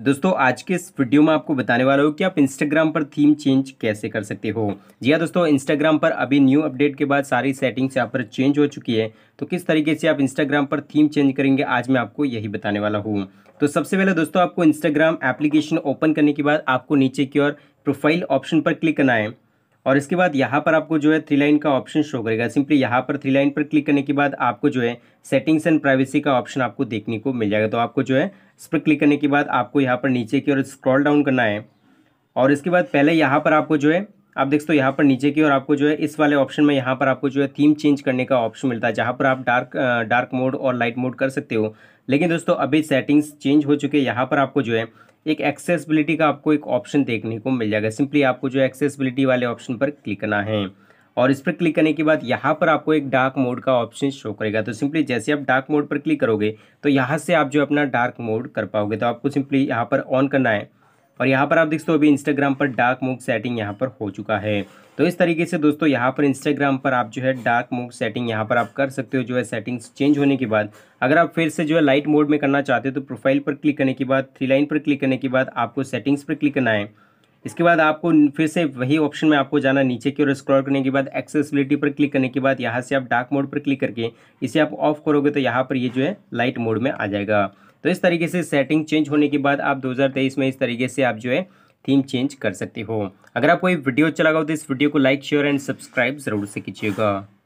दोस्तों आज के इस वीडियो में आपको बताने वाला हूँ कि आप इंस्टाग्राम पर थीम चेंज कैसे कर सकते हो जी हाँ दोस्तों इंस्टाग्राम पर अभी न्यू अपडेट के बाद सारी सेटिंग्स यहाँ पर चेंज हो चुकी है तो किस तरीके से आप इंस्टाग्राम पर थीम चेंज करेंगे आज मैं आपको यही बताने वाला हूँ तो सबसे पहले दोस्तों आपको इंस्टाग्राम एप्लीकेशन ओपन करने के बाद आपको नीचे की ओर प्रोफाइल ऑप्शन पर क्लिक करना है और इसके बाद यहाँ पर आपको जो है थ्री लाइन का ऑप्शन शो करेगा सिंपली यहाँ पर थ्री लाइन पर क्लिक करने के बाद आपको जो है सेटिंग्स एंड प्राइवेसी का ऑप्शन आपको देखने को मिल जाएगा तो आपको जो है इस पर क्लिक करने के बाद आपको यहाँ पर नीचे की ओर स्क्रॉल डाउन करना है और इसके बाद पहले यहाँ पर आपको जो है आप देख सकते हो यहाँ पर नीचे की ओर आपको जो है इस वाले ऑप्शन में यहाँ पर आपको जो है थीम चेंज करने का ऑप्शन मिलता है जहाँ पर आप डार्क डार्क मोड और लाइट मोड कर सकते हो लेकिन दोस्तों अभी सेटिंग्स चेंज हो चुके हैं यहाँ पर आपको जो है एक एक्सेसबिलिटी का आपको एक ऑप्शन देखने को मिल जाएगा सिंपली आपको जो एक्सेसबिलिटी वाले ऑप्शन पर क्लिक करना है और इस पर क्लिक करने के बाद यहाँ पर आपको एक डार्क मोड का ऑप्शन शो करेगा तो सिंपली जैसे आप डार्क मोड पर क्लिक करोगे तो यहाँ से आप जो अपना डार्क मोड कर पाओगे तो आपको सिंपली यहाँ पर ऑन करना है और यहाँ पर आप देख सकते हो अभी इंस्टाग्राम पर डार्क मोड सेटिंग यहाँ पर हो चुका है तो इस तरीके से दोस्तों यहाँ पर इंस्टाग्राम पर आप जो है डार्क मोड सेटिंग यहाँ पर आप कर सकते हो जो है सेटिंग्स चेंज होने के बाद अगर आप फिर से जो है लाइट मोड में करना चाहते हो तो प्रोफाइल पर क्लिक करने के बाद थ्री लाइन पर क्लिक करने के बाद आपको सेटिंग्स पर क्लिक करना है इसके बाद आपको फिर से वही ऑप्शन में आपको जाना नीचे की ओर स्क्रॉल करने के बाद एक्सेसिबिलिटी पर क्लिक करने के बाद यहाँ से आप डार्क मोड पर क्लिक करके इसे आप ऑफ करोगे तो यहाँ पर ये यह जो है लाइट मोड में आ जाएगा तो इस तरीके से सेटिंग चेंज होने के बाद आप 2023 में इस तरीके से आप जो है थीम चेंज कर सकते हो अगर आपको ये वीडियो अच्छा लगा हो तो इस वीडियो को लाइक शेयर एंड सब्सक्राइब जरूर से कीजिएगा